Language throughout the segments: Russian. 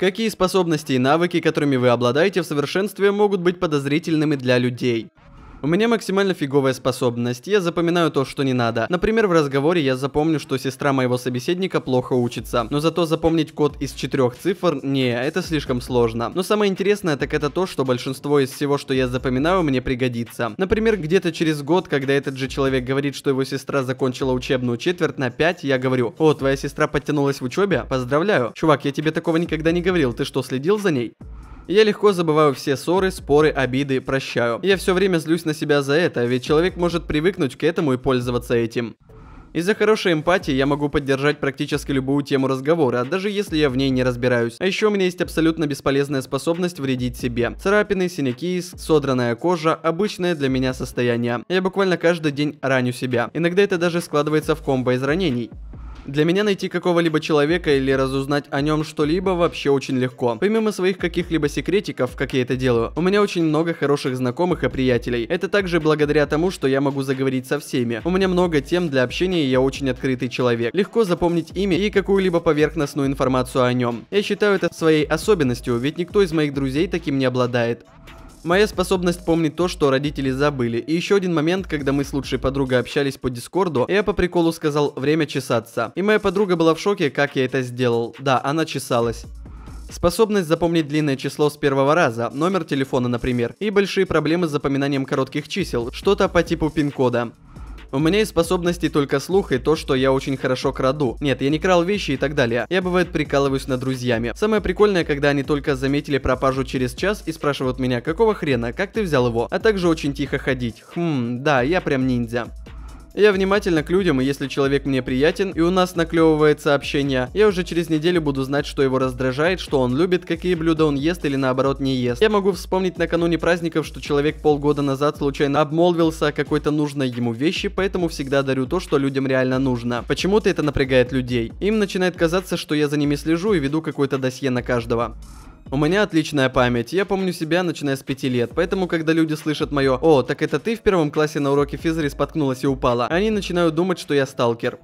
Какие способности и навыки, которыми вы обладаете в совершенстве, могут быть подозрительными для людей? У меня максимально фиговая способность, я запоминаю то, что не надо. Например, в разговоре я запомню, что сестра моего собеседника плохо учится, но зато запомнить код из четырех цифр, не, это слишком сложно. Но самое интересное, так это то, что большинство из всего, что я запоминаю, мне пригодится. Например, где-то через год, когда этот же человек говорит, что его сестра закончила учебную четверть на 5, я говорю, о, твоя сестра подтянулась в учебе? Поздравляю. Чувак, я тебе такого никогда не говорил, ты что, следил за ней? Я легко забываю все ссоры, споры, обиды, прощаю. Я все время злюсь на себя за это, ведь человек может привыкнуть к этому и пользоваться этим. Из-за хорошей эмпатии я могу поддержать практически любую тему разговора, даже если я в ней не разбираюсь. А еще у меня есть абсолютно бесполезная способность вредить себе. Царапины, синяки, содранная кожа – обычное для меня состояние. Я буквально каждый день раню себя. Иногда это даже складывается в комбо из ранений. Для меня найти какого-либо человека или разузнать о нем что-либо вообще очень легко. Помимо своих каких-либо секретиков, как я это делаю, у меня очень много хороших знакомых и приятелей. Это также благодаря тому, что я могу заговорить со всеми. У меня много тем для общения, и я очень открытый человек. Легко запомнить имя и какую-либо поверхностную информацию о нем. Я считаю это своей особенностью, ведь никто из моих друзей таким не обладает. Моя способность помнить то, что родители забыли. И еще один момент, когда мы с лучшей подругой общались по Дискорду, я по приколу сказал «время чесаться». И моя подруга была в шоке, как я это сделал. Да, она чесалась. Способность запомнить длинное число с первого раза, номер телефона, например, и большие проблемы с запоминанием коротких чисел, что-то по типу пин-кода. У меня из способности только слух и то, что я очень хорошо краду. Нет, я не крал вещи и так далее. Я бывает прикалываюсь над друзьями. Самое прикольное, когда они только заметили пропажу через час и спрашивают меня, какого хрена, как ты взял его? А также очень тихо ходить. Хм, да, я прям ниндзя. Я внимательно к людям, и если человек мне приятен, и у нас наклевывается общение, я уже через неделю буду знать, что его раздражает, что он любит, какие блюда он ест или наоборот не ест. Я могу вспомнить накануне праздников, что человек полгода назад случайно обмолвился о какой-то нужной ему вещи, поэтому всегда дарю то, что людям реально нужно. Почему-то это напрягает людей. Им начинает казаться, что я за ними слежу и веду какое-то досье на каждого. У меня отличная память, я помню себя, начиная с 5 лет, поэтому когда люди слышат мое «О, так это ты в первом классе на уроке физры споткнулась и упала», они начинают думать, что я сталкер.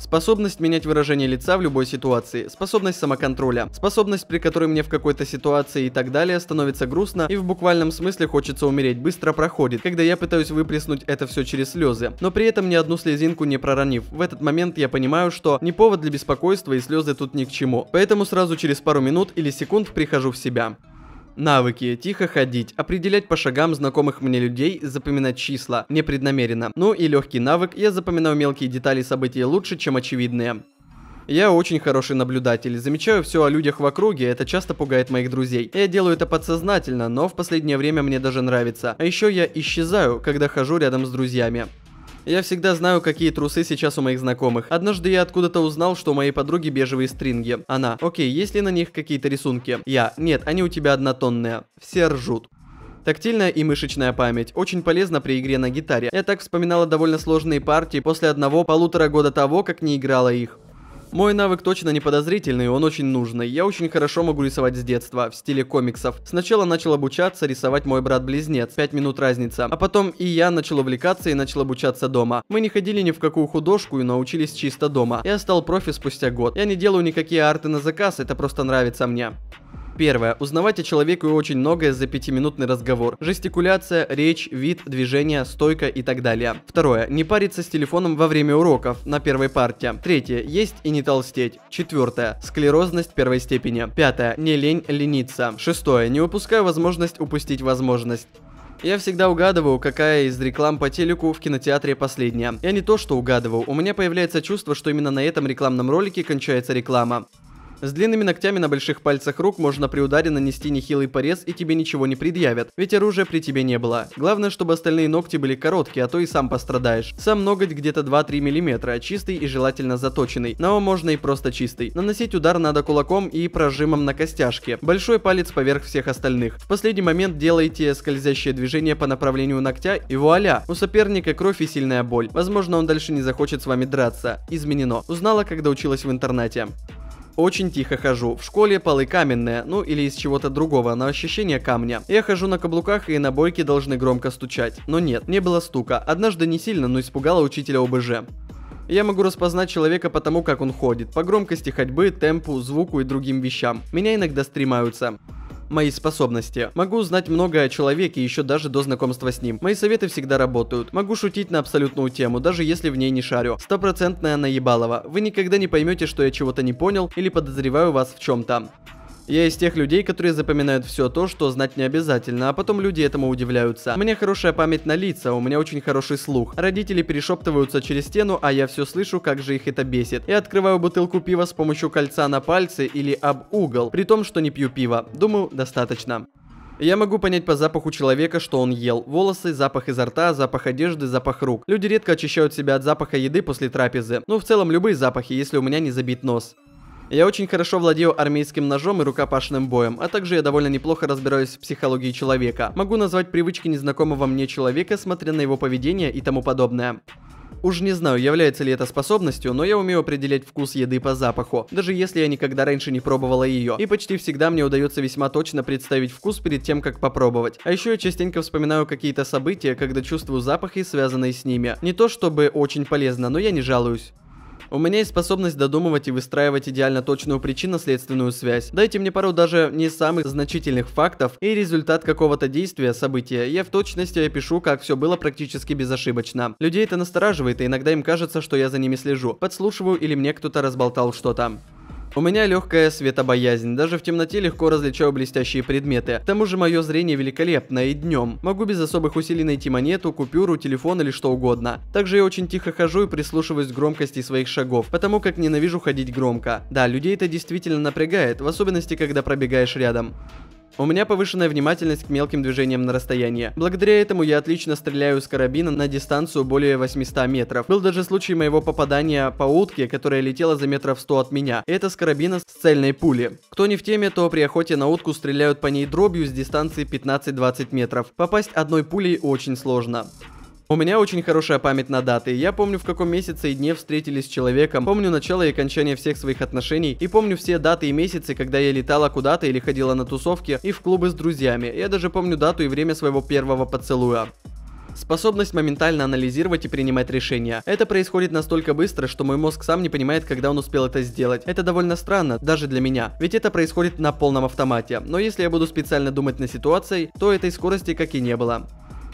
Способность менять выражение лица в любой ситуации, способность самоконтроля, способность, при которой мне в какой-то ситуации и так далее становится грустно и в буквальном смысле хочется умереть, быстро проходит, когда я пытаюсь выплеснуть это все через слезы, но при этом ни одну слезинку не проронив. В этот момент я понимаю, что не повод для беспокойства и слезы тут ни к чему, поэтому сразу через пару минут или секунд прихожу в себя. Навыки. Тихо ходить. Определять по шагам знакомых мне людей, запоминать числа. Непреднамеренно. Ну и легкий навык. Я запоминаю мелкие детали событий лучше, чем очевидные. Я очень хороший наблюдатель, замечаю все о людях в округе, это часто пугает моих друзей. Я делаю это подсознательно, но в последнее время мне даже нравится. А еще я исчезаю, когда хожу рядом с друзьями. Я всегда знаю, какие трусы сейчас у моих знакомых. Однажды я откуда-то узнал, что у моей подруги бежевые стринги. Она. Окей, есть ли на них какие-то рисунки? Я. Нет, они у тебя однотонные. Все ржут. Тактильная и мышечная память. Очень полезна при игре на гитаре. Я так вспоминала довольно сложные партии после одного-полутора года того, как не играла их. Мой навык точно не подозрительный, он очень нужный. Я очень хорошо могу рисовать с детства, в стиле комиксов. Сначала начал обучаться рисовать мой брат-близнец, 5 минут разница. А потом и я начал увлекаться и начал обучаться дома. Мы не ходили ни в какую художку и научились чисто дома. Я стал профи спустя год. Я не делаю никакие арты на заказ, это просто нравится мне. Первое. узнавать о человеку очень многое за пятиминутный разговор. Жестикуляция, речь, вид, движение, стойка и так далее. Второе. Не париться с телефоном во время уроков на первой партии. Третье. Есть и не толстеть. Четвертое. Склерозность первой степени. Пятое. Не лень лениться. Шестое. Не упускай возможность упустить возможность. Я всегда угадываю, какая из реклам по телеку в кинотеатре последняя. Я не то что угадываю, у меня появляется чувство, что именно на этом рекламном ролике кончается реклама. С длинными ногтями на больших пальцах рук можно при ударе нанести нехилый порез и тебе ничего не предъявят, ведь оружия при тебе не было. Главное, чтобы остальные ногти были короткие, а то и сам пострадаешь. Сам ноготь где-то 2-3 мм, чистый и желательно заточенный, но можно и просто чистый. Наносить удар надо кулаком и прожимом на костяшке, большой палец поверх всех остальных. В последний момент делайте скользящее движение по направлению ногтя и вуаля, у соперника кровь и сильная боль. Возможно, он дальше не захочет с вами драться. Изменено. Узнала, когда училась в интернете. Очень тихо хожу. В школе полы каменные, ну или из чего-то другого, на ощущение камня. Я хожу на каблуках и на бойке должны громко стучать. Но нет, не было стука. Однажды не сильно, но испугала учителя ОБЖ. Я могу распознать человека по тому, как он ходит, по громкости ходьбы, темпу, звуку и другим вещам. Меня иногда стремаются мои способности. Могу узнать многое о человеке еще даже до знакомства с ним. Мои советы всегда работают. Могу шутить на абсолютную тему, даже если в ней не шарю. Стопроцентная наебалова. Вы никогда не поймете, что я чего-то не понял или подозреваю вас в чем-то. Я из тех людей, которые запоминают все то, что знать не обязательно, а потом люди этому удивляются. У меня хорошая память на лица, у меня очень хороший слух. Родители перешептываются через стену, а я все слышу, как же их это бесит. Я открываю бутылку пива с помощью кольца на пальцы или об угол, при том, что не пью пиво. Думаю, достаточно. Я могу понять по запаху человека, что он ел. Волосы, запах изо рта, запах одежды, запах рук. Люди редко очищают себя от запаха еды после трапезы. Ну, в целом, любые запахи, если у меня не забит нос. Я очень хорошо владею армейским ножом и рукопашным боем, а также я довольно неплохо разбираюсь в психологии человека. Могу назвать привычки незнакомого мне человека, смотря на его поведение и тому подобное. Уж не знаю, является ли это способностью, но я умею определять вкус еды по запаху, даже если я никогда раньше не пробовала ее. И почти всегда мне удается весьма точно представить вкус перед тем, как попробовать. А еще я частенько вспоминаю какие-то события, когда чувствую запахи, связанные с ними. Не то чтобы очень полезно, но я не жалуюсь. У меня есть способность додумывать и выстраивать идеально точную причинно-следственную связь. Дайте мне пару даже не самых значительных фактов и результат какого-то действия, события. Я в точности опишу, как все было практически безошибочно. Людей это настораживает, и иногда им кажется, что я за ними слежу, подслушиваю или мне кто-то разболтал что-то. У меня легкая светобоязнь, даже в темноте легко различаю блестящие предметы. К тому же мое зрение великолепное и днем. Могу без особых усилий найти монету, купюру, телефон или что угодно. Также я очень тихо хожу и прислушиваюсь к громкости своих шагов, потому как ненавижу ходить громко. Да, людей это действительно напрягает, в особенности когда пробегаешь рядом. У меня повышенная внимательность к мелким движениям на расстоянии. Благодаря этому я отлично стреляю с карабина на дистанцию более 800 метров. Был даже случай моего попадания по утке, которая летела за метров 100 от меня. Это с карабина с цельной пули. Кто не в теме, то при охоте на утку стреляют по ней дробью с дистанции 15-20 метров. Попасть одной пулей очень сложно. У меня очень хорошая память на даты. Я помню, в каком месяце и дне встретились с человеком. Помню начало и окончание всех своих отношений. И помню все даты и месяцы, когда я летала куда-то или ходила на тусовки и в клубы с друзьями. Я даже помню дату и время своего первого поцелуя. Способность моментально анализировать и принимать решения. Это происходит настолько быстро, что мой мозг сам не понимает, когда он успел это сделать. Это довольно странно, даже для меня, ведь это происходит на полном автомате. Но если я буду специально думать на ситуации, то этой скорости как и не было.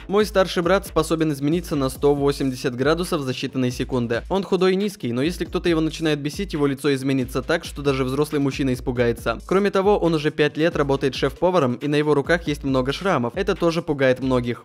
Мой старший брат способен измениться на 180 градусов за считанные секунды. Он худой и низкий, но если кто-то его начинает бесить, его лицо изменится так, что даже взрослый мужчина испугается. Кроме того, он уже 5 лет работает шеф-поваром, и на его руках есть много шрамов. Это тоже пугает многих.